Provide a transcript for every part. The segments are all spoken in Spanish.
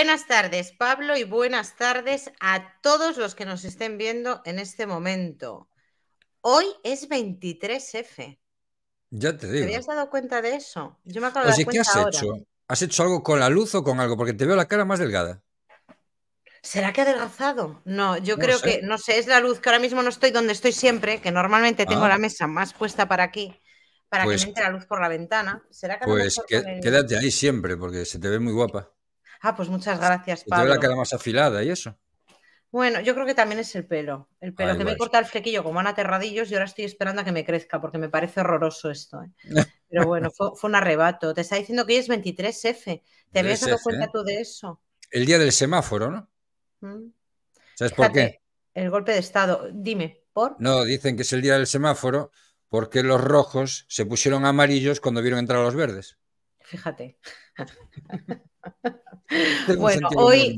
Buenas tardes, Pablo, y buenas tardes a todos los que nos estén viendo en este momento. Hoy es 23F. Ya te digo. ¿Te habías dado cuenta de eso? Yo me acabo de dar cuenta ¿qué has hecho? ¿Has hecho algo con la luz o con algo? Porque te veo la cara más delgada. ¿Será que ha adelgazado? No, yo creo que, no sé, es la luz que ahora mismo no estoy donde estoy siempre, que normalmente tengo ah. la mesa más puesta para aquí, para que pues me entre la luz por la ventana. ¿Será que Pues quédate ahí siempre, porque se te ve muy guapa. Ah, pues muchas gracias, Pablo. Yo la queda más afilada y eso. Bueno, yo creo que también es el pelo. El pelo que me corta el flequillo como van aterradillos y ahora estoy esperando a que me crezca porque me parece horroroso esto. ¿eh? Pero bueno, fue, un arrebato. Te está diciendo que hoy es 23F. ¿Te habías dado cuenta ¿eh? tú de eso? El día del semáforo, ¿no? Mm. ¿Sabes por qué? El golpe de Estado. Dime, ¿por? No, dicen que es el día del semáforo porque los rojos se pusieron amarillos cuando vieron entrar a los verdes fíjate. bueno, hoy,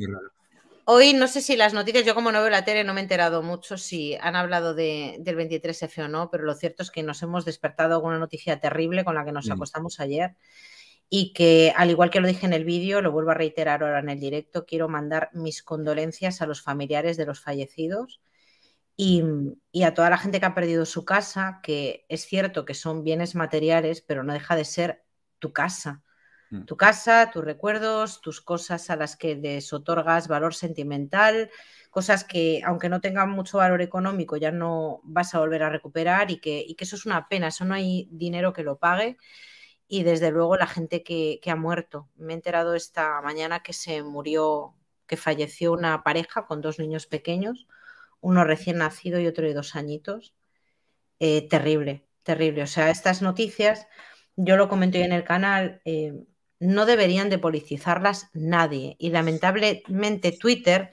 hoy no sé si las noticias, yo como no veo la tele no me he enterado mucho si han hablado del 23F o no, pero lo cierto es que nos hemos despertado con una noticia terrible con la que nos mm. acostamos ayer y que, al igual que lo dije en el vídeo, lo vuelvo a reiterar ahora en el directo, quiero mandar mis condolencias a los familiares de los fallecidos y, y, a toda la gente que ha perdido su casa, que es cierto que son bienes materiales, pero no deja de ser tu casa. Mm. Tu casa, tus recuerdos, tus cosas a las que les otorgas valor sentimental, cosas que aunque no tengan mucho valor económico ya no vas a volver a recuperar y que, eso es una pena, eso no hay dinero que lo pague y desde luego la gente que, ha muerto. Me he enterado esta mañana que se murió, que falleció una pareja con dos niños pequeños, uno recién nacido y otro de dos añitos. Eh, terrible, terrible. O sea, estas noticias yo lo comenté en el canal, eh, no deberían de politizarlas nadie. Y lamentablemente Twitter,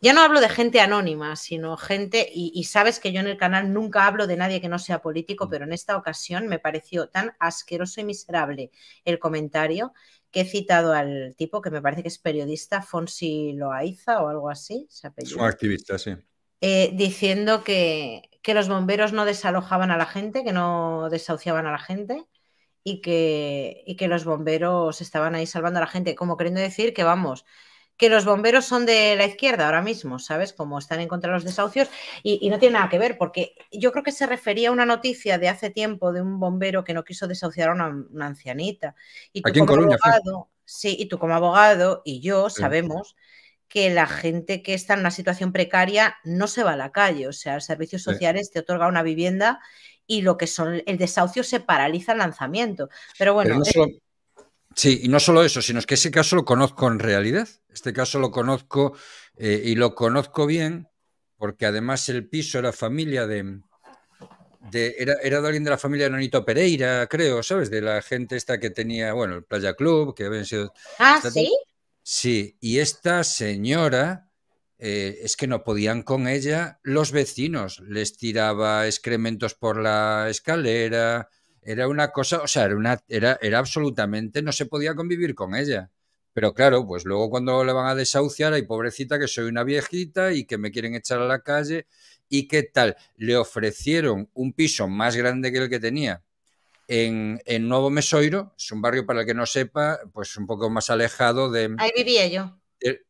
ya no hablo de gente anónima, sino gente, y, sabes que yo en el canal nunca hablo de nadie que no sea político, mm. pero en esta ocasión me pareció tan asqueroso y miserable el comentario que he citado al tipo que me parece que es periodista, Fonsi Loaiza o algo así, se un activista, sí. Eh, diciendo que, que los bomberos no desalojaban a la gente, que no desahuciaban a la gente y que, que los bomberos estaban ahí salvando a la gente, como queriendo decir que vamos, que los bomberos son de la izquierda ahora mismo, ¿sabes? Como están en contra de los desahucios y, no tiene nada que ver, porque yo creo que se refería a una noticia de hace tiempo de un bombero que no quiso desahuciar a una, ancianita. Y tú como abogado, ¿sí? y tú como abogado y yo sabemos que la gente que está en una situación precaria no se va a la calle, o sea, el servicio social te otorga una vivienda y lo que son el desahucio se paraliza el lanzamiento. Pero bueno. sí, y no solo eso, sino es que ese caso lo conozco en realidad. Este caso lo conozco eh, y lo conozco bien, porque además el piso era familia de, de, era, era, de alguien de la familia de Nonito Pereira, creo, ¿sabes? De la gente esta que tenía, bueno, el Playa Club, que habían sido... Ah, sí. Sí, y esta señora eh, es que no podían con ella, los vecinos les tiraba excrementos por la escalera, era una cosa, o sea, era, una, era, era absolutamente, no se podía convivir con ella. Pero claro, pues luego cuando le van a desahuciar, hay pobrecita que soy una viejita y que me quieren echar a la calle y qué tal. Le ofrecieron un piso más grande que el que tenía en, en Nuevo Mesoiro, es un barrio para el que no sepa, pues un poco más alejado de... Ahí vivía yo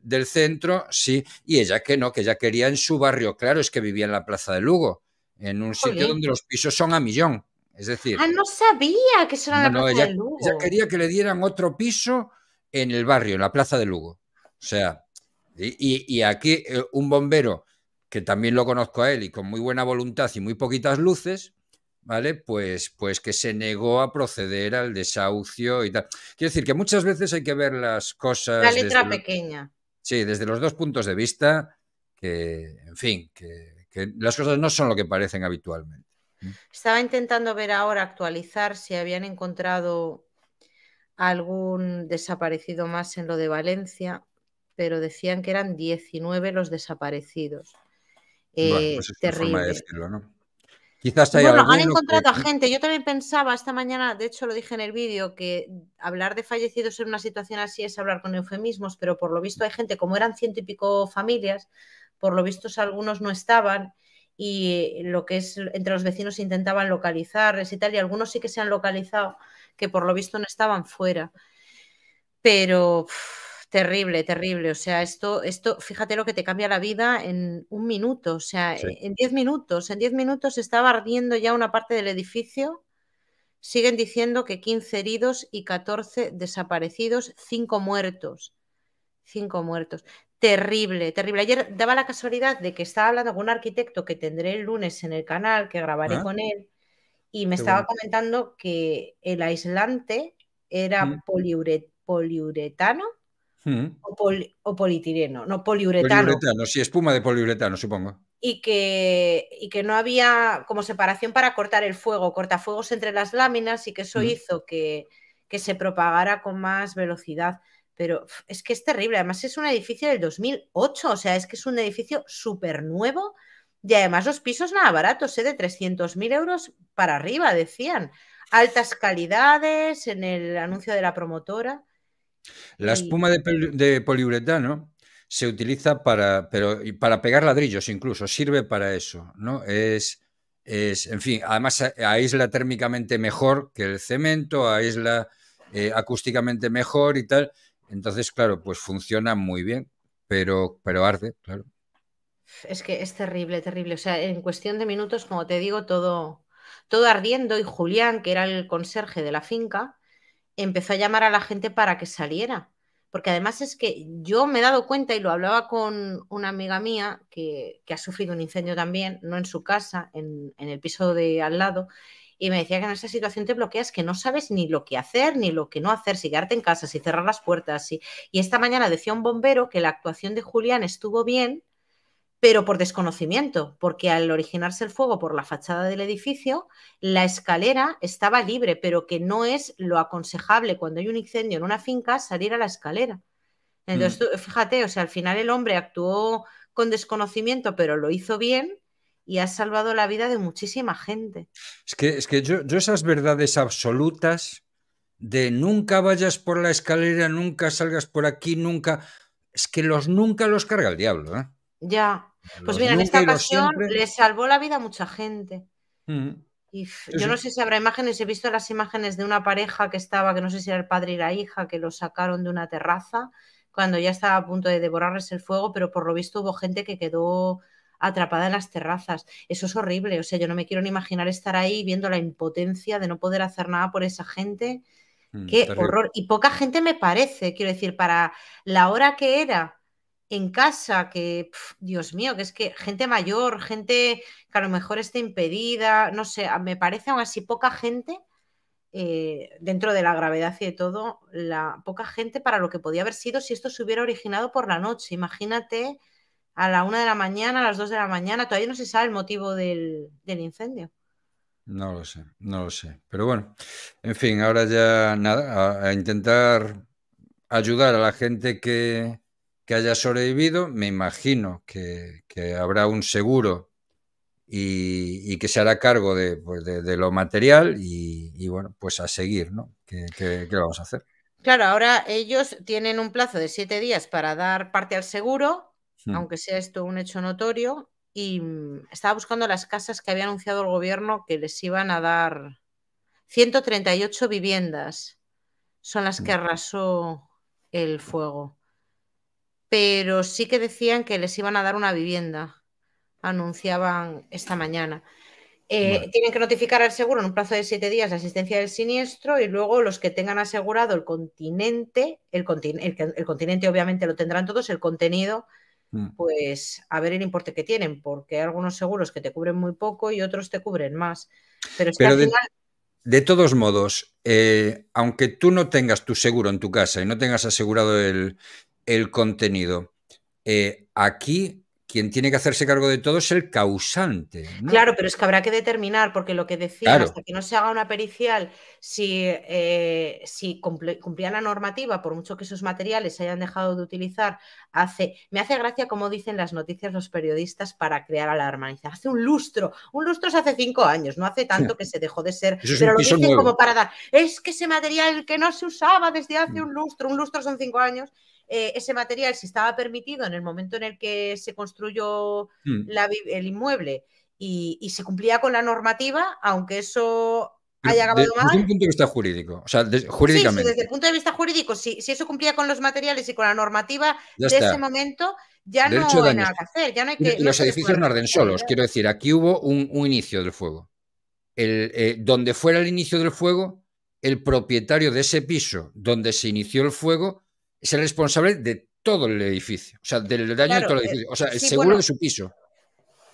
del centro, sí, y ella que no, que ella quería en su barrio, claro, es que vivía en la Plaza de Lugo, en un sitio donde los pisos son a millón. Es decir, ah, no sabía que son la Plaza de Lugo. Ella quería que le dieran otro piso en el barrio, en la Plaza de Lugo. O sea, y, aquí eh, un bombero que también lo conozco a él y con muy buena voluntad y muy poquitas luces, ¿vale? Pues, pues que se negó a proceder al desahucio y tal. Quiero decir que muchas veces hay que ver las cosas. La letra pequeña. sí, desde los dos puntos de vista, que, en fin, que, las cosas no son lo que parecen habitualmente. ¿Mm? Estaba intentando ver ahora, actualizar, si habían encontrado algún desaparecido más en lo de Valencia, pero decían que eran 19 los desaparecidos. Pues eh, terrible bueno, han encontrado a gente. Yo también pensaba esta mañana, de hecho lo dije en el vídeo, que hablar de fallecidos en una situación así es hablar con eufemismos, pero por lo visto hay gente, como eran ciento y pico familias, por lo visto algunos no estaban y lo que es entre los vecinos intentaban localizarles y tal, y algunos sí que se han localizado, que por lo visto no estaban fuera. Pero... Terrible, terrible. O sea, esto, esto, fíjate lo que te cambia la vida en un minuto. O sea, en diez minutos, en diez minutos estaba ardiendo ya una parte del edificio. Siguen diciendo que 15 heridos y 14 desaparecidos, cinco muertos. Cinco muertos. Terrible, terrible. Ayer daba la casualidad de que estaba hablando con un arquitecto que tendré el lunes en el canal, que grabaré con él, y me estaba comentando que el aislante era mm. poliuretano Mm. o, poli, no, poliuretano. sí, espuma de poliuretano, supongo. Y que, y que no había como separación para cortar el fuego, cortafuegos entre las láminas y que eso hizo que, que se propagara con más velocidad pero es que es terrible. Además, es un edificio del 2008, o sea, es que es un edificio súper nuevo y además los pisos nada baratos, ¿eh? de 300.000 euros para arriba, decían. Altas calidades en el anuncio de la promotora. La espuma de, poliuretano se utiliza para, pegar ladrillos incluso, sirve para eso, ¿no? Es, es, en fin, además aísla térmicamente mejor que el cemento, aísla eh, acústicamente mejor y tal. Entonces, claro, pues funciona muy bien, pero, pero arde, claro. Es que es terrible, terrible. O sea, en cuestión de minutos, como te digo, todo, todo ardiendo y Julián, que era el conserje de la finca, empezó a llamar a la gente para que saliera. Porque además es que yo me he dado cuenta y lo hablaba con una amiga mía que, ha sufrido un incendio también, no en su casa, en, el piso de al lado, y me decía que en esa situación te bloqueas, que no sabes ni lo que hacer ni lo que no hacer, si quedarte en casa, si cerrar las puertas. Y esta mañana decía un bombero que la actuación de Julián estuvo bien pero por desconocimiento, porque al originarse el fuego por la fachada del edificio, la escalera estaba libre, pero que no es lo aconsejable cuando hay un incendio en una finca salir a la escalera. Entonces, mm. fíjate, o sea, al final el hombre actuó con desconocimiento, pero lo hizo bien y ha salvado la vida de muchísima gente. Es que, es que yo, esas verdades absolutas de nunca vayas por la escalera, nunca salgas por aquí, nunca... Es que los nunca los carga el diablo, ¿eh? Ya, pues mira, en esta ocasión le salvó la vida a mucha gente. Mm. yo no sé si habrá imágenes, he visto las imágenes de una pareja que estaba, que no sé si era el padre y la hija, que lo sacaron de una terraza cuando ya estaba a punto de devorarles el fuego, pero por lo visto hubo gente que quedó atrapada en las terrazas. Eso es horrible, o sea, yo no me quiero ni imaginar estar ahí viendo la impotencia de no poder hacer nada por esa gente. Mm, Qué horror. Y poca gente me parece, quiero decir, para la hora que era, en casa, que, Dios mío, que es que gente mayor, gente que a lo mejor esté impedida, no sé, me parece aún así poca gente, eh, dentro de la gravedad y de todo, la poca gente para lo que podía haber sido si esto se hubiera originado por la noche. Imagínate a la una de la mañana, a las dos de la mañana, todavía no se sabe el motivo del, incendio. No lo sé, no lo sé. Pero bueno, en fin, ahora ya nada, a intentar ayudar a la gente que, que haya sobrevivido, me imagino que, habrá un seguro y, que se hará cargo de, pues, lo material y, bueno, pues a seguir, ¿no? ¿Qué, vamos a hacer? Claro, ahora ellos tienen un plazo de siete días para dar parte al seguro, hmm. aunque sea esto un hecho notorio, y mm, estaba buscando las casas que había anunciado el gobierno que les iban a dar 138 viviendas. Son las que hmm. arrasó el fuego pero sí que decían que les iban a dar una vivienda, anunciaban esta mañana. Eh, tienen que notificar al seguro en un plazo de siete días la asistencia del siniestro y luego los que tengan asegurado el continente, el, el, continente obviamente lo tendrán todos, el contenido, mm. pues a ver el importe que tienen, porque hay algunos seguros que te cubren muy poco y otros te cubren más. Pero de, todos modos, eh, aunque tú no tengas tu seguro en tu casa y no tengas asegurado el, el contenido. Eh, aquí quien tiene que hacerse cargo de todo es el causante. Claro, pero es que habrá que determinar, porque lo que decía, hasta que no se haga una pericial, si, eh, si cumplía la normativa, por mucho que esos materiales se hayan dejado de utilizar, hace, me hace gracia como dicen las noticias los periodistas para crear alarma. hace un lustro, un lustro es hace cinco años, no hace tanto que se dejó de ser, pero lo dicen como para dar, es que ese material que no se usaba desde hace un lustro, un lustro son cinco años, eh, ese material si estaba permitido en el momento en el que se construyó mm. el inmueble y, se cumplía con la normativa, aunque eso haya acabado mal. Desde un punto de vista jurídico, o sea, jurídicamente. desde el punto de vista jurídico, si, eso cumplía con los materiales y con la normativa de ese momento, ya no hay nada que hacer. Ya los edificios no arden solos, quiero decir, aquí hubo un, inicio del fuego. El, eh, donde fuera el inicio del fuego, el propietario de ese piso donde se inició el fuego es el responsable de todo el edificio, o sea, del daño de todo el eh, edificio, o sea, el seguro de su piso.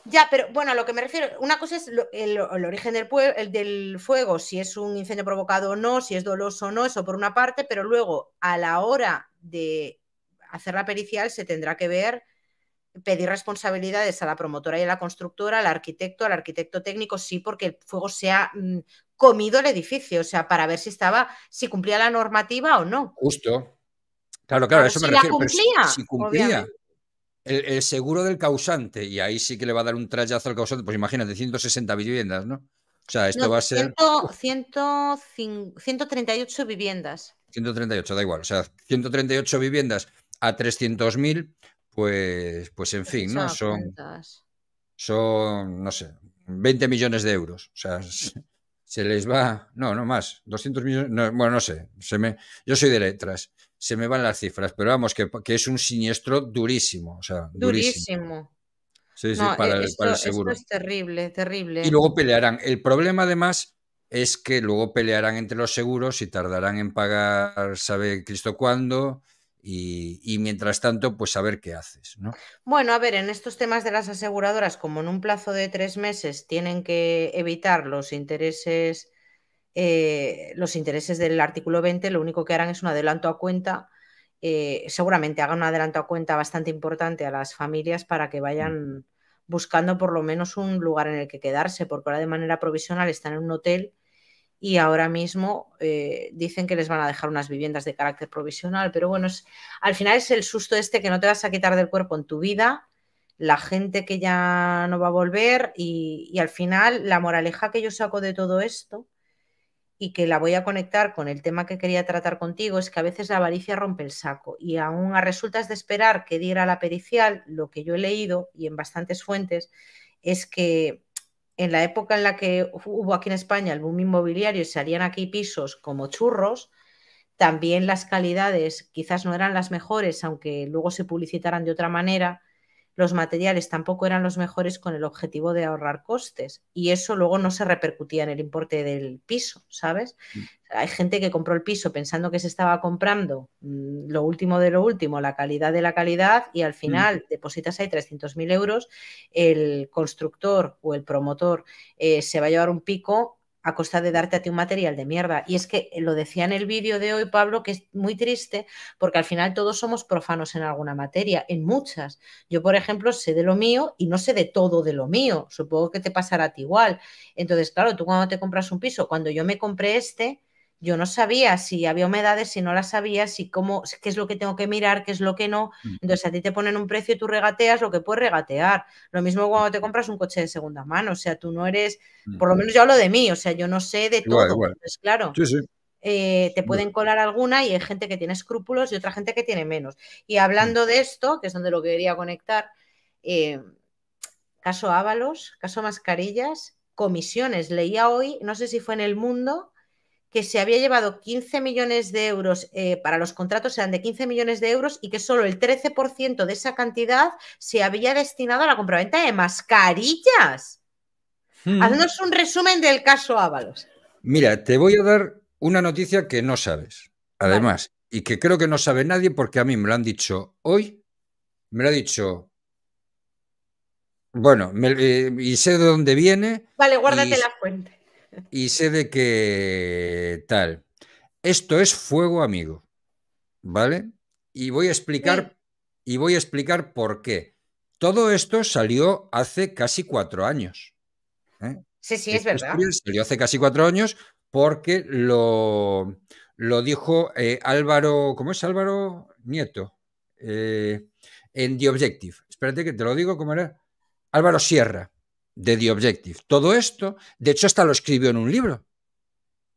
Ya, pero bueno, a lo que me refiero, una cosa es el, origen del, el del fuego, si es un incendio provocado o no, si es doloso o no, eso por una parte, pero luego a la hora de hacer la pericial se tendrá que ver pedir responsabilidades a la promotora y a la constructora, al arquitecto, al arquitecto técnico, sí, porque el fuego se ha mm, comido el edificio, o sea, para ver si estaba, si cumplía la normativa o no. Justo, Claro, claro, eso me refiero. Cumplía, pero si, la cumplía el, seguro del causante, y ahí sí que le va a dar un trayazo al causante, pues imagínate, 160 viviendas, ¿no? O sea, esto va a ser. 138 viviendas. 138, da igual. O sea, 138 viviendas a 300.000, pues, pues en fin, ¿no? Son, son, no sé, 20 millones de euros. O sea, se les va. No, no más. 200 millones. bueno, no sé. Se me, yo soy de letras se me van las cifras, pero vamos, que, es un siniestro durísimo. O sea, durísimo. Sí, sí, eh, para, el seguro. es terrible, terrible. Y luego pelearán. El problema, además, es que luego pelearán entre los seguros y tardarán en pagar, sabe Cristo cuándo. Y, mientras tanto, pues saber qué haces. ¿no? Bueno, a ver, en estos temas de las aseguradoras, como en un plazo de tres meses tienen que evitar los intereses eh, los intereses del artículo 20 lo único que harán es un adelanto a cuenta, eh, seguramente hagan un adelanto a cuenta bastante importante a las familias para que vayan buscando por lo menos un lugar en el que quedarse, porque ahora de manera provisional están en un hotel y ahora mismo eh, dicen que les van a dejar unas viviendas de carácter provisional, pero bueno, al final es el susto este que no te vas a quitar del cuerpo en tu vida, la gente que ya no va a volver y al final la moraleja que yo saco de todo esto y que la voy a conectar con el tema que quería tratar contigo, es que a veces la avaricia rompe el saco y aún a resultas de esperar que diera la pericial, lo que yo he leído y en bastantes fuentes es que en la época en la que hubo aquí en España el boom inmobiliario y harían aquí pisos como churros, también las calidades quizás no eran las mejores, aunque luego se publicitaran de otra manera, los materiales tampoco eran los mejores con el objetivo de ahorrar costes y eso luego no se repercutía en el importe del piso, ¿sabes? Mm. Hay gente que compró el piso pensando que se estaba comprando mm, lo último de lo último, la calidad de la calidad y al mm. final depositas ahí 300.000 euros, el constructor o el promotor eh, se va a llevar un pico a costa de darte a ti un material de mierda. Y es que eh, lo decía en el vídeo de hoy, Pablo, que es muy triste porque al final todos somos profanos en alguna materia, en muchas. Yo, por ejemplo, sé de lo mío y no sé de todo de lo mío. Supongo que te pasará a ti igual. Entonces, claro, tú cuando te compras un piso, cuando yo me compré este, yo no sabía si había humedades, si no las sabía, si cómo, qué es lo que tengo que mirar, qué es lo que no. Entonces a ti te ponen un precio y tú regateas lo que puedes regatear. Lo mismo cuando te compras un coche de segunda mano. O sea, tú no eres, mm. por lo menos yo hablo de mí, o sea, yo no sé de todo. claro. Eh, te pueden colar alguna y hay gente que tiene escrúpulos y otra gente que tiene menos. Y mm. hablando de esto, que es donde lo quería conectar, eh, caso Ábalos, caso Mascarillas, comisiones. Leía hoy, no sé si fue en el mundo, que se había llevado 15 millones de euros eh, para los contratos, eran de 15 millones de euros y que solo el 13% de esa cantidad se había destinado a la compraventa de mascarillas. Hmm. Haznos un resumen del caso Ábalos. Mira, te voy a dar una noticia que no sabes, además, y que creo que no sabe nadie porque a mí me lo han dicho hoy, me lo ha dicho bueno, eh, y sé de dónde viene. Vale, guárdate la fuente y sé de qué tal. Esto es fuego amigo, ¿vale? Y voy a explicar y voy a explicar por qué. Todo esto salió hace casi cuatro años. ¿eh? Sí, sí, es verdad. Salió hace casi cuatro años porque lo, lo dijo eh, Álvaro, ¿cómo es Álvaro Nieto? Eh, en The Objective. Espérate que te lo digo, ¿cómo era? Álvaro Sierra de The Objective. Todo esto, de hecho, hasta lo escribió en un libro.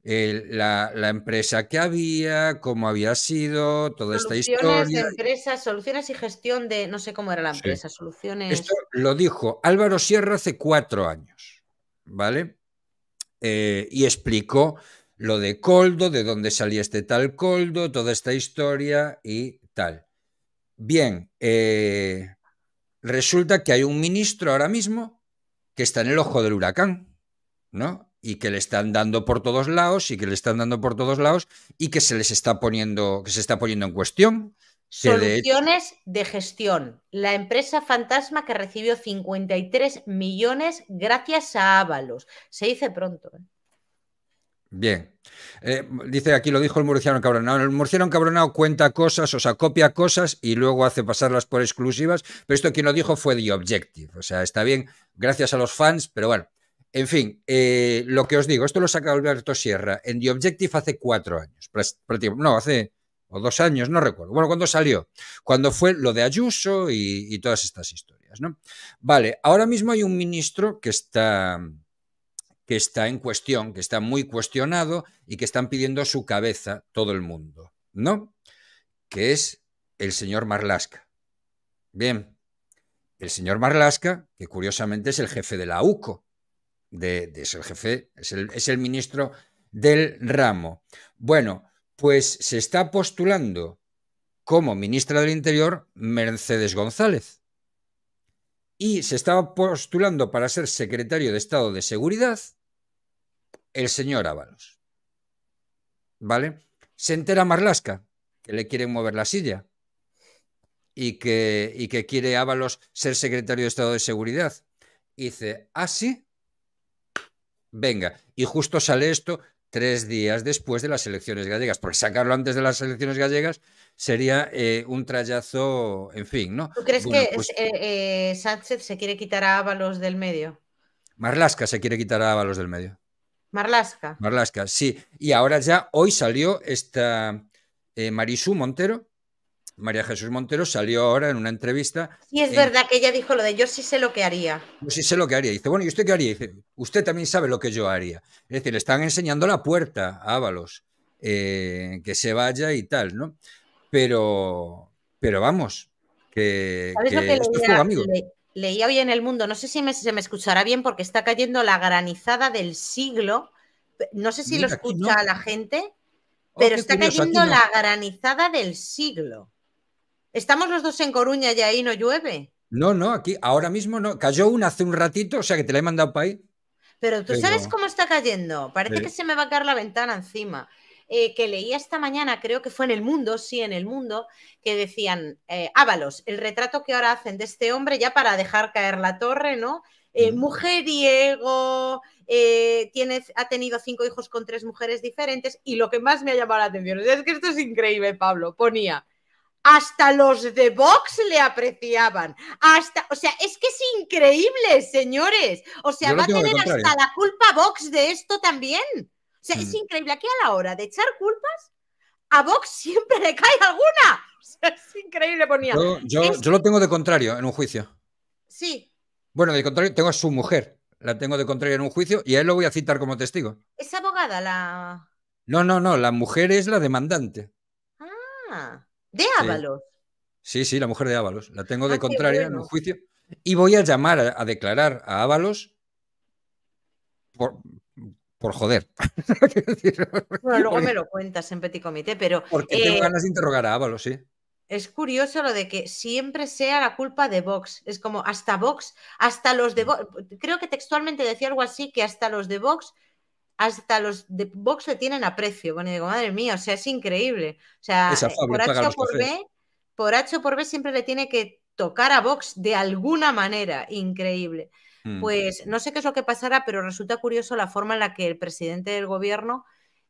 la, empresa que había, cómo había sido, toda esta historia. empresas, soluciones y gestión de, no sé cómo era la empresa, soluciones. Esto lo dijo Álvaro Sierra hace cuatro años, ¿vale? Eh, y explicó lo de Coldo, de dónde salía este tal Coldo, toda esta historia y tal. Bien, eh, resulta que hay un ministro ahora mismo que está en el ojo del huracán, ¿no? Y que le están dando por todos lados y que le están dando por todos lados y que se les está poniendo, que se está poniendo en cuestión. Soluciones de... gestión. La empresa fantasma que recibió 53 millones gracias a Ábalos. Se dice pronto. ¿eh? Bien. Eh, dice aquí, lo dijo el murciano cabronao. El murciano cabronado cuenta cosas, o sea, copia cosas y luego hace pasarlas por exclusivas. Pero esto quien lo dijo fue The Objective. O sea, está bien, gracias a los fans, pero bueno. En fin, eh, lo que os digo, esto lo saca Alberto Sierra en The Objective hace cuatro años. No, hace o dos años, no recuerdo. Bueno, cuando salió? Cuando fue lo de Ayuso y, y todas estas historias, ¿no? Vale, ahora mismo hay un ministro que está que está en cuestión, que está muy cuestionado y que están pidiendo su cabeza todo el mundo, ¿no? Que es el señor Marlasca. Bien, el señor Marlasca, que curiosamente es el jefe de la UCO, de, es el jefe, es el ministro del ramo. Bueno, pues se está postulando como ministra del Interior Mercedes González y se estaba postulando para ser secretario de Estado de Seguridad el señor Ábalos. ¿Vale? Se entera Marlasca que le quieren mover la silla y que, y que quiere Ábalos ser secretario de Estado de Seguridad. dice, así. Ah, Venga, y justo sale esto tres días después de las elecciones gallegas, porque sacarlo antes de las elecciones gallegas sería eh, un trayazo, en fin, ¿no? ¿Tú crees que pues eh, eh, Sánchez se quiere quitar a Ábalos del medio? Marlasca se quiere quitar a Ábalos del medio. Marlasca. Marlasca, sí. Y ahora ya, hoy salió esta Marisú Montero, María Jesús Montero salió ahora en una entrevista. Y es verdad que ella dijo lo de yo sí sé lo que haría. Yo sí sé lo que haría. Dice, bueno, ¿y usted qué haría? Dice, usted también sabe lo que yo haría. Es decir, le están enseñando la puerta a Ábalos, eh, que se vaya y tal, ¿no? Pero, pero vamos, que, lo que leía, hoy en El Mundo, no sé si se me escuchará bien porque está cayendo la granizada del siglo. No sé si lo escucha la gente, oh, pero está cayendo la granizada del siglo. Estamos los dos en Coruña y ahí no llueve. No, no, aquí ahora mismo no. Cayó una hace un ratito, o sea que te la he mandado para ahí. Pero tú sabes cómo está cayendo. Parece que se me va a caer la ventana encima. Eh, que leía esta mañana, creo que fue en El Mundo, sí, en El Mundo, que decían, eh, Ábalos, el retrato que ahora hacen de este hombre ya para dejar caer la torre, ¿no? Eh, mm. Mujer mujeriego, ha tenido cinco hijos con tres mujeres diferentes y lo que más me ha llamado la atención, es que esto es increíble, Pablo, ponía, hasta los de Vox le apreciaban. Hasta, o sea, es que es increíble, señores. O sea, va a tener hasta la culpa Vox de esto también. O sea, es mm. increíble. Aquí a la hora de echar culpas, a Vox siempre le cae alguna. O sea, es increíble, ponía. Yo, yo, lo tengo de contrario en un juicio. Sí. Bueno, de contrario, tengo a su mujer. La tengo de contrario en un juicio y a él lo voy a citar como testigo. ¿Es abogada la.? No, no, no. La mujer es la demandante. Ah. De Ábalos. Sí. sí, la mujer de Ábalos. La tengo de ah, contraria en un juicio. Y voy a llamar a, declarar a Ábalos por, joder. bueno, luego me lo cuentas en Petit Comité, pero. Porque tengo eh, ganas de interrogar a Ábalos, sí. Es curioso lo de que siempre sea la culpa de Vox. Es como hasta Vox, hasta los de mm. Vox. Creo que textualmente decía algo así que hasta los de Vox hasta los de Vox le tienen aprecio. Bueno, y digo, madre mía, o sea, es increíble. O sea, eh, por H por B, por por siempre le tiene que tocar a Vox de alguna manera, increíble. Mm. Pues no sé qué es lo que pasará, pero resulta curioso la forma en la que el presidente del gobierno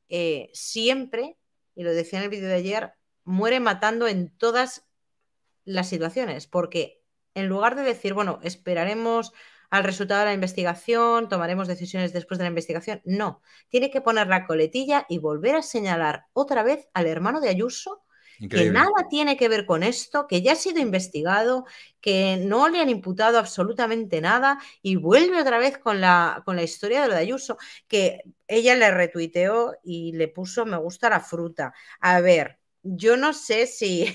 eh, siempre, y lo decía en el vídeo de ayer, muere matando en todas las situaciones, porque en lugar de decir, bueno, esperaremos al resultado de la investigación, tomaremos decisiones después de la investigación. No, tiene que poner la coletilla y volver a señalar otra vez al hermano de Ayuso que nada tiene que ver con esto, que ya ha sido investigado, que no le han imputado absolutamente nada y vuelve otra vez con la, con la historia de lo de Ayuso, que ella le retuiteó y le puso me gusta la fruta. A ver, yo no sé si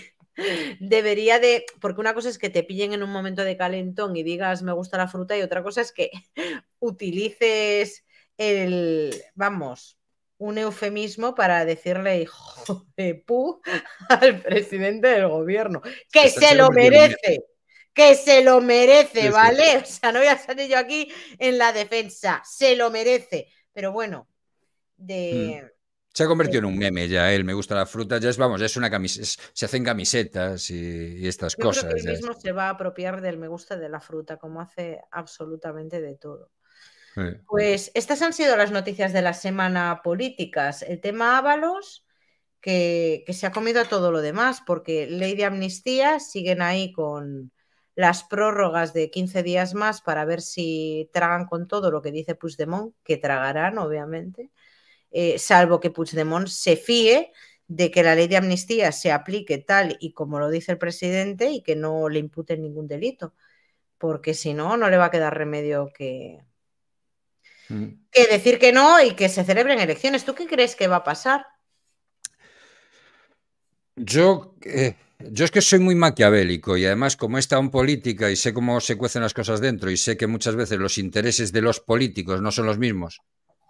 debería de, porque una cosa es que te pillen en un momento de calentón y digas me gusta la fruta y otra cosa es que utilices el, vamos, un eufemismo para decirle hijo de pu al presidente del gobierno, que se lo merece. Que se lo merece, ¿vale? O sea, no voy a salir yo aquí en la defensa, se lo merece. Pero bueno, de, mm. Se ha convertido en un meme ya él, me gusta la fruta, ya es, vamos, ya es una camiseta, se hacen camisetas y, estas cosas. El mismo se va a apropiar del me gusta de la fruta, como hace absolutamente de todo. Pues estas han sido las noticias de la semana políticas. El tema Ábalos, que, se ha comido todo lo demás, porque ley de amnistía siguen ahí con las prórrogas de 15 días más para ver si tragan con todo lo que dice Puigdemont, que tragarán, obviamente eh, salvo que Puigdemont se fíe de que la ley de amnistía se aplique tal y como lo dice el presidente y que no le imputen ningún delito, porque si no, no le va a quedar remedio que, mm. que decir que no y que se celebren elecciones. ¿Tú qué crees que va a pasar? Yo, eh, yo es que soy muy maquiavélico y además como he estado en política y sé cómo se cuecen las cosas dentro y sé que muchas veces los intereses de los políticos no son los mismos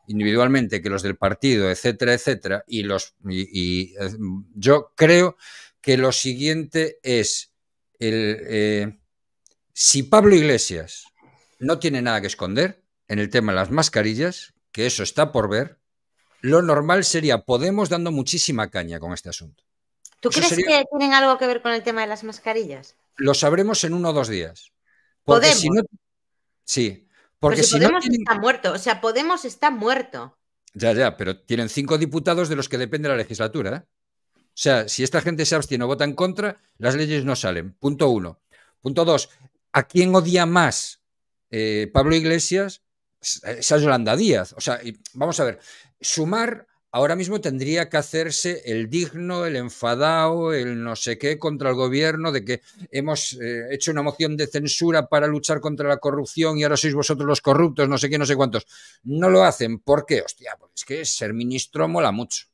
individualmente que los del partido, etcétera, etcétera. Y, los, y, eh, yo creo que lo siguiente es, el, eh, si Pablo Iglesias no tiene nada que esconder en el tema de las mascarillas, que eso está por ver, lo normal sería Podemos dando muchísima caña con este asunto. ¿Tú crees que tienen algo que ver con el tema de las mascarillas? Lo sabremos en uno o dos días. Podemos. Sí, porque si, Podemos está muerto, o sea, Podemos está muerto. Ya, ya, pero tienen cinco diputados de los que depende la legislatura. ¿eh? O sea, si esta gente se abstiene o vota en contra, las leyes no salen. Punto uno. Punto dos, ¿a quién odia más eh, Pablo Iglesias? a Yolanda eh, Díaz. O sea, vamos a ver, sumar ahora mismo tendría que hacerse el digno, el enfadado, el no sé qué contra el gobierno, de que hemos eh, hecho una moción de censura para luchar contra la corrupción y ahora sois vosotros los corruptos, no sé qué, no sé cuántos. No lo hacen. ¿Por qué? Hostia, pues es que ser ministro mola mucho.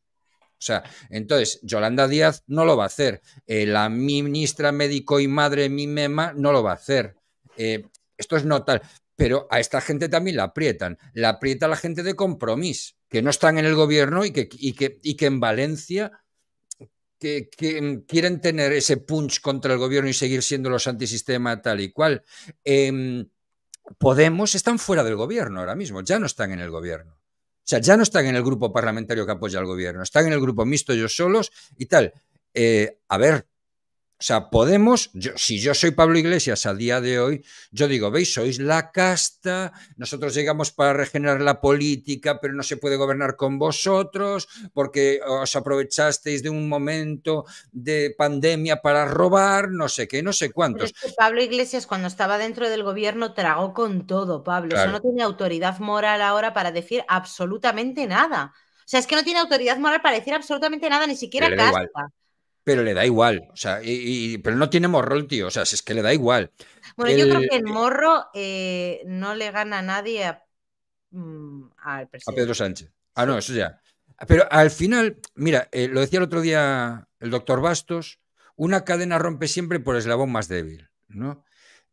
O sea, entonces Yolanda Díaz no lo va a hacer. Eh, la ministra médico y madre, mi mema, no lo va a hacer. Eh, esto es tal, Pero a esta gente también la aprietan. La aprieta la gente de compromiso que no están en el gobierno y que, y que, en Valencia que, quieren tener ese punch contra el gobierno y seguir siendo los antisistema tal y cual. Em, Podemos están fuera del gobierno ahora mismo, ya no están en el gobierno. O sea, ya no están en el grupo parlamentario que apoya al gobierno, están en el grupo mixto yo solos y tal. Eh, a ver, o sea, Podemos, yo, si yo soy Pablo Iglesias a día de hoy, yo digo, veis, sois la casta, nosotros llegamos para regenerar la política, pero no se puede gobernar con vosotros porque os aprovechasteis de un momento de pandemia para robar, no sé qué, no sé cuántos. Pablo Iglesias cuando estaba dentro del gobierno tragó con todo, Pablo. Eso no tiene autoridad moral ahora para decir absolutamente nada. O sea, es que no tiene autoridad moral para decir absolutamente nada, ni siquiera casta pero le da igual. O sea, pero no tiene morro el tío. O sea, es que le da igual. Bueno, yo creo que el morro eh, no le gana a nadie mm, al presidente. A Pedro Sánchez. Ah, no, eso ya. Pero al final, mira, eh, lo decía el otro día el doctor Bastos, una cadena rompe siempre por el eslabón más débil, ¿no?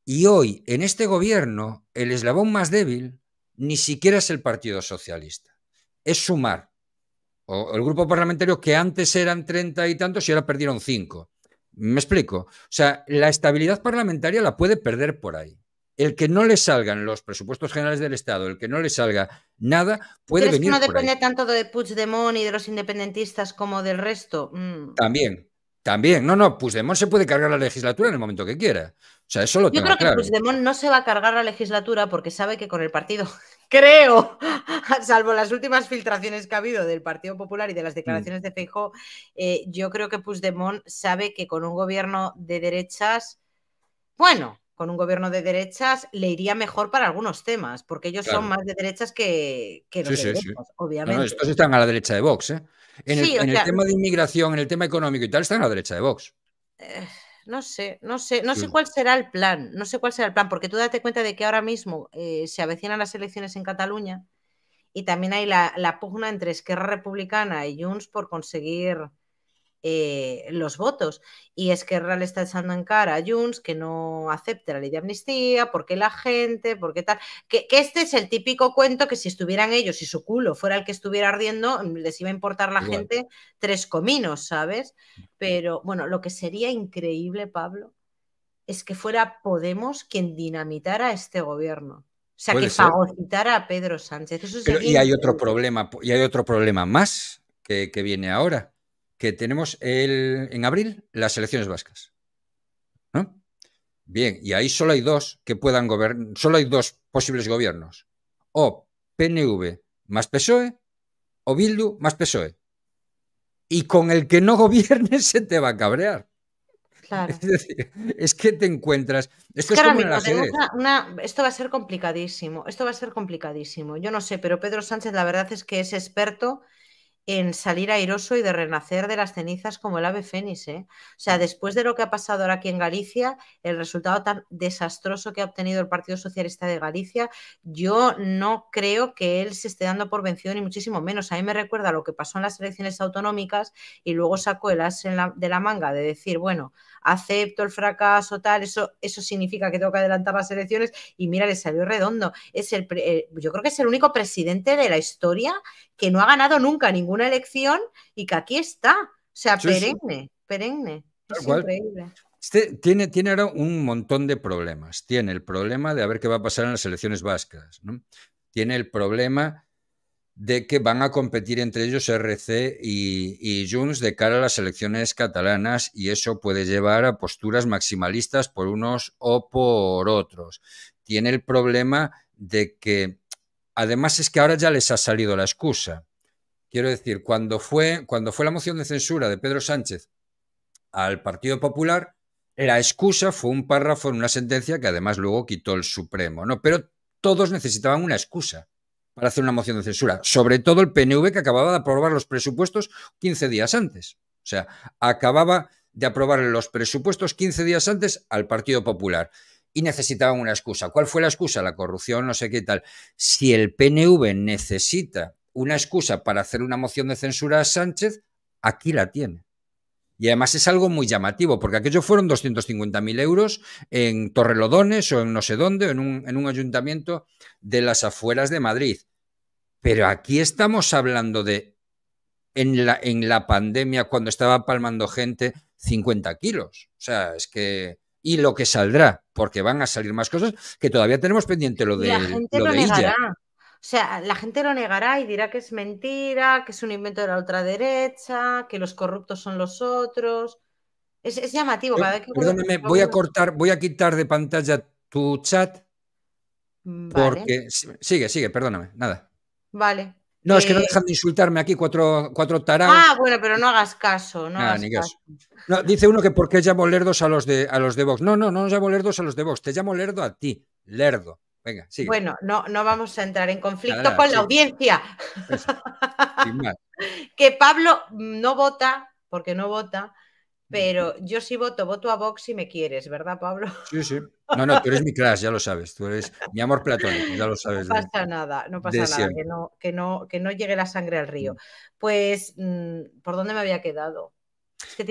Y hoy, en este gobierno, el eslabón más débil ni siquiera es el Partido Socialista, es sumar o el grupo parlamentario que antes eran treinta y tantos y ahora perdieron cinco. Me explico. O sea, la estabilidad parlamentaria la puede perder por ahí. El que no le salgan los presupuestos generales del Estado, el que no le salga nada, puede ¿Crees es Que no depende tanto de Puigdemont y de los independentistas como del resto. Mm. También, también. No, no, Puigdemont se puede cargar la legislatura en el momento que quiera. O sea, eso lo Yo creo que Puigdemont no se va a cargar la legislatura porque sabe que con el partido creo, salvo las últimas filtraciones que ha habido del Partido Popular y de las mm. declaraciones de Feijo, eh, yo creo que Puigdemont sabe que con un gobierno de derechas, bueno, con un gobierno de derechas le iría mejor para algunos temas, porque ellos son más de derechas que, los sí, obviamente. estos están a la derecha de Vox, ¿eh? En, el, tema de inmigración, en el tema económico y tal, están a la derecha de Vox. Eh, no sé, no sé, no sé cuál será el plan, no sé cuál será el plan, porque tú date cuenta de que ahora mismo eh, se avecinan las elecciones en Cataluña y también hay la, la, pugna entre Esquerra Republicana y Junts por conseguir eh, los votos. Y es que Real está echando en cara a Junts que no acepte la ley de amnistía, porque la gente, porque tal. Que, este es el típico cuento que si estuvieran ellos y su culo fuera el que estuviera ardiendo, mm, les iba a importar la gente tres cominos, ¿sabes? Pero bueno, lo que sería increíble, Pablo, es que fuera Podemos quien dinamitara este gobierno. O sea, que a Pedro Sánchez. y hay otro problema, y hay otro problema más que viene ahora que tenemos en abril las elecciones vascas. Bien, y ahí solo hay dos que puedan gobernar, solo hay dos posibles gobiernos. O PNV más PSOE o Bildu más PSOE. Y con el que no gobierne se te va a cabrear. Claro. Es, que te encuentras. Esto, e e. esto va a ser complicadísimo. Esto va a ser complicadísimo. Yo no sé, pero Pedro Sánchez, la verdad es que es experto en salir airoso y de renacer de las cenizas como el ave fénix. ¿eh? O sea, mm. después de lo que ha pasado ahora aquí en Galicia, el resultado tan desastroso que ha obtenido el Partido Socialista de Galicia, yo no creo que él se esté dando por vencido, ni muchísimo menos. A mí me recuerda lo que pasó en las elecciones autonómicas y luego sacó el as en de la manga de decir, bueno, acepto el fracaso, tal, eso, eso significa que tengo que adelantar las elecciones y mira, le salió redondo. Es el, eh, yo creo que es el único presidente de la historia que no ha ganado nunca ninguna elección y que aquí está, o sea, perenne, perenne. Este tiene, tiene ahora un montón de problemas. Tiene el problema de a ver qué va a pasar en las elecciones vascas. Tiene el problema de que van a competir entre ellos RC y, y Junts de cara a las elecciones catalanas y eso puede llevar a posturas maximalistas por unos o por otros. Tiene el problema de que, además es que ahora ya les ha salido la excusa. Quiero decir, cuando fue, cuando fue la moción de censura de Pedro Sánchez al Partido Popular, la excusa fue un párrafo en una sentencia que además luego quitó el Supremo, ¿no? Pero todos necesitaban una excusa para hacer una moción de censura, sobre todo el PNV que acababa de aprobar los presupuestos 15 días antes. O sea, acababa de aprobar los presupuestos 15 días antes al Partido Popular y necesitaban una excusa. ¿Cuál fue la excusa? La corrupción, no sé qué tal. Si el PNV necesita una excusa para hacer una moción de censura a Sánchez, aquí la tiene. Y además es algo muy llamativo, porque aquellos fueron 250.000 euros en Torrelodones o en no sé dónde, en un, ayuntamiento de las afueras de Madrid. Pero aquí estamos hablando de, en la, en la pandemia, cuando estaba palmando gente, 50 kilos. O sea, es que... Y lo que saldrá, porque van a salir más cosas, que todavía tenemos pendiente lo de... lo, de o sea, la gente lo negará y dirá que es mentira, que es un invento de la ultraderecha, que los corruptos son los otros. Es, llamativo. Cada vez que Perdóname, voy a cortar, voy a quitar de pantalla tu chat. Mm, porque. Sigue, sigue, perdóname, nada. Vale. No, es que no eh, dejan de insultarme aquí cuatro, cuatro tarados. Ah, bueno, pero no hagas caso, no, ah, dice uno que por qué llamo lerdos a los de a los de Vox. No, no, no llamo lerdos a los de Vox, te llamo lerdo a ti, lerdo. Bueno, no, no vamos a entrar en conflicto con la audiencia. que Pablo no vota, porque no vota, pero yo sí voto, voto a Vox si me quieres, ¿verdad, Pablo? Sí, sí. No, no, tú eres mi clase ya lo sabes. Tú eres mi amor platónico, ya lo sabes. No pasa nada, no pasa nada, que, no, que no llegue la sangre al río. Pues, mm, ¿por dónde me había quedado?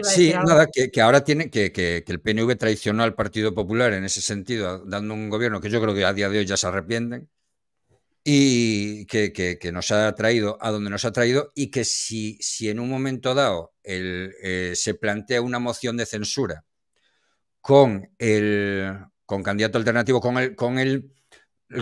sí, nada, que, ahora tiene que, que, el PNV traicionó al Partido Popular en ese sentido, dando un gobierno que yo creo que a día de hoy ya se arrepienten y que, nos ha traído a donde nos ha traído y que si, si en un momento dado eh, se plantea una moción de censura con el con candidato alternativo, con el, con el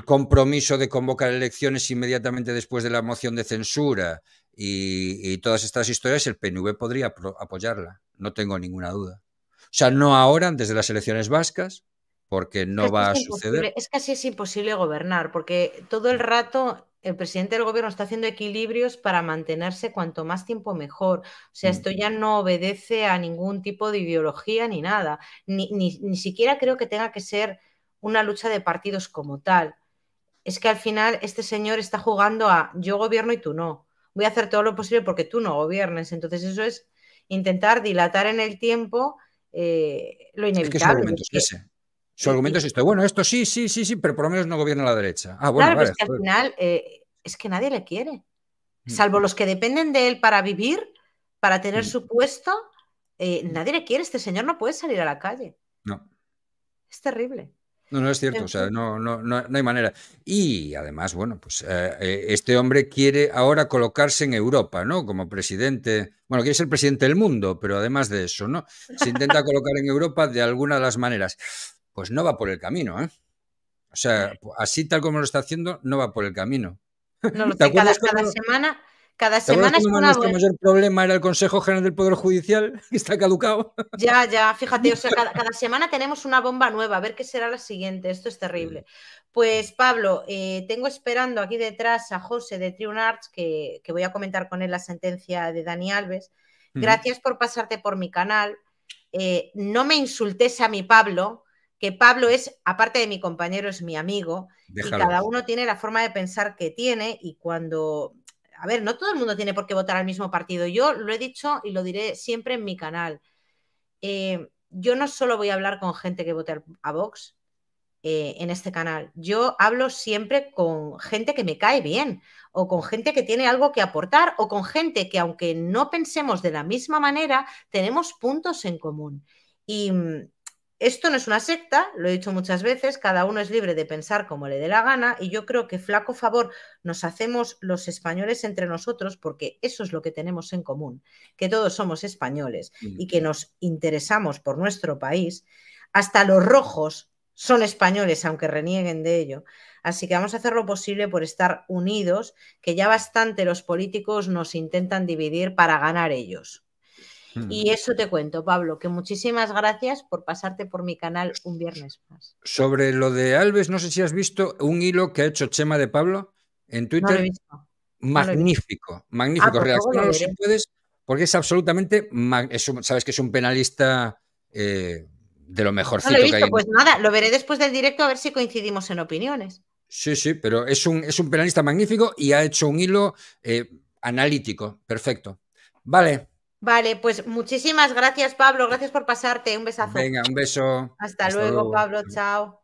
compromiso de convocar elecciones inmediatamente después de la moción de censura, y, todas estas historias, el PNV podría apoyarla, no tengo ninguna duda. O sea, no ahora, desde las elecciones vascas, porque no va a suceder. Es casi es imposible gobernar, porque todo el rato el presidente del gobierno está haciendo equilibrios para mantenerse cuanto más tiempo mejor. O sea, esto ya mm. no obedece a ningún tipo de ideología ni nada. ni, ni siquiera creo que tenga que ser una lucha de partidos como tal. Es que al final este señor está jugando a yo gobierno y tú no voy a hacer todo lo posible porque tú no gobiernes. Entonces eso es intentar dilatar en el tiempo eh, lo inevitable. su argumento es ese. Bueno, esto sí, sí, sí, sí, pero por lo menos no gobierna la derecha. Ah, bueno, es que al final eh, es que nadie le quiere. Mm. Salvo los que dependen de él para vivir, para tener mm. su puesto, eh, mm. nadie le quiere. Este señor no puede salir a la calle. No. Es terrible. No, no es cierto, o sea, no, no, no, no hay manera. Y además, bueno, pues eh, eh, este hombre quiere ahora colocarse en Europa, ¿no? Como presidente, bueno, quiere ser presidente del mundo, pero además de eso, ¿no? Se intenta colocar en Europa de alguna de las maneras. Pues no va por el camino, ¿eh? O sea, así tal como lo está haciendo, no va por el camino. No lo cada, semana, cada semana es una. Nuestro mayor problema era el Consejo General del Poder Judicial, que está caducado. Ya, ya, fíjate, o sea, cada, semana tenemos una bomba nueva, a ver qué será la siguiente, esto es terrible. Pues Pablo, eh, tengo esperando aquí detrás a José de Triunarts, que, que voy a comentar con él la sentencia de Dani Alves. Gracias por pasarte por mi canal. Eh, no me insultes a mi Pablo, que Pablo es, aparte de mi compañero, es mi amigo, y cada uno tiene la forma de pensar que tiene, y cuando a ver, no todo el mundo tiene por qué votar al mismo partido. Yo lo he dicho y lo diré siempre en mi canal. Eh, yo no solo voy a hablar con gente que vote a Vox eh, en este canal. Yo hablo siempre con gente que me cae bien o con gente que tiene algo que aportar o con gente que aunque no pensemos de la misma manera, tenemos puntos en común. Y, mm, esto no es una secta, lo he dicho muchas veces, cada uno es libre de pensar como le dé la gana y yo creo que flaco favor nos hacemos los españoles entre nosotros porque eso es lo que tenemos en común, que todos somos españoles y que nos interesamos por nuestro país. Hasta los rojos son españoles, aunque renieguen de ello. Así que vamos a hacer lo posible por estar unidos, que ya bastante los políticos nos intentan dividir para ganar ellos. Mm. Y eso te cuento, Pablo, que muchísimas gracias por pasarte por mi canal un viernes más. Sobre lo de Alves, no sé si has visto un hilo que ha hecho Chema de Pablo en Twitter. Magnífico, magnífico. si puedes, porque es absolutamente. sabes que es un penalista. Eh, de lo mejorcito que hay. Pues nada, lo veré después del directo a ver si coincidimos en opiniones. Sí, sí, pero es un, es un penalista magnífico y ha hecho un hilo eh, analítico. Perfecto. Vale, Vale, pues muchísimas gracias, Pablo. Gracias por pasarte. Un besazo. Venga, un beso. Hasta, luego, Pablo. Chao.